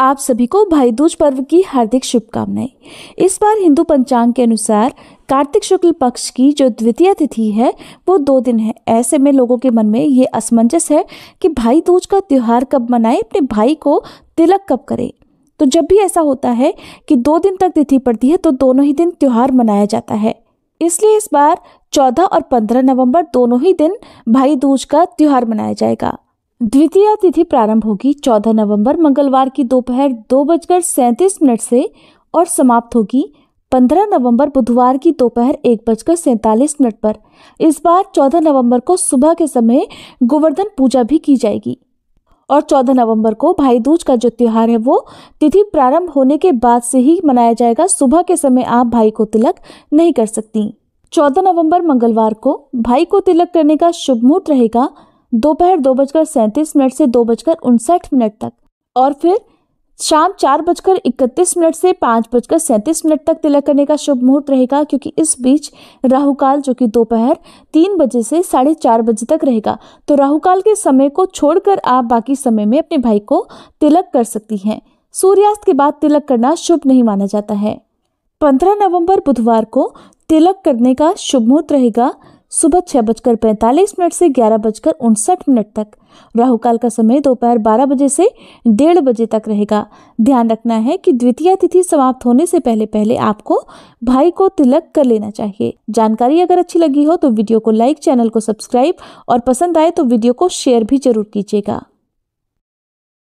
आप सभी को भाई दूज पर्व की हार्दिक शुभकामनाएं इस बार हिंदू पंचांग के अनुसार कार्तिक शुक्ल पक्ष की जो द्वितीय तिथि है वो दो दिन है ऐसे में लोगों के मन में ये असमंजस है कि भाई दूज का त्यौहार कब मनाएं अपने भाई को तिलक कब करें तो जब भी ऐसा होता है कि दो दिन तक तिथि पड़ती है तो दोनों ही दिन त्यौहार मनाया जाता है इसलिए इस बार 14 और 15 नवंबर दोनों ही दिन भाई दूज का त्यौहार मनाया जाएगा द्वितीय तिथि प्रारंभ होगी 14 नवंबर मंगलवार की दोपहर दो, दो बजकर सैंतीस मिनट से और समाप्त होगी 15 नवंबर बुधवार की दोपहर एक बजकर सैंतालीस मिनट पर इस बार 14 नवंबर को सुबह के समय गोवर्धन पूजा भी की जाएगी और 14 नवंबर को भाई दूज का जो त्यौहार है वो तिथि प्रारंभ होने के बाद से ही मनाया जाएगा सुबह के समय आप भाई को तिलक नहीं कर सकती 14 नवंबर मंगलवार को भाई को तिलक करने का शुभ मुहूर्त रहेगा दोपहर दो बजकर सैंतीस मिनट से दो बजकर उनसठ मिनट तक और फिर शाम चार बजकर इकतीस मिनट से पाँच बजकर सैंतीस मिनट तक तिलक करने का शुभ मुहूर्त रहेगा क्योंकि इस बीच राहु काल जो कि दोपहर तीन बजे से साढ़े चार बजे तक रहेगा तो राहु काल के समय को छोड़कर आप बाकी समय में अपने भाई को तिलक कर सकती हैं सूर्यास्त के बाद तिलक करना शुभ नहीं माना जाता है पंद्रह नवंबर बुधवार को तिलक करने का शुभ मुहूर्त रहेगा सुबह छह बजकर पैंतालीस मिनट से ग्यारह बजकर उनसठ मिनट तक राहु काल का समय दोपहर बारह बजे से डेढ़ बजे तक रहेगा ध्यान रखना है कि द्वितीय तिथि समाप्त होने से पहले पहले आपको भाई को तिलक कर लेना चाहिए जानकारी अगर अच्छी लगी हो तो वीडियो को लाइक चैनल को सब्सक्राइब और पसंद आए तो वीडियो को शेयर भी जरूर कीजिएगा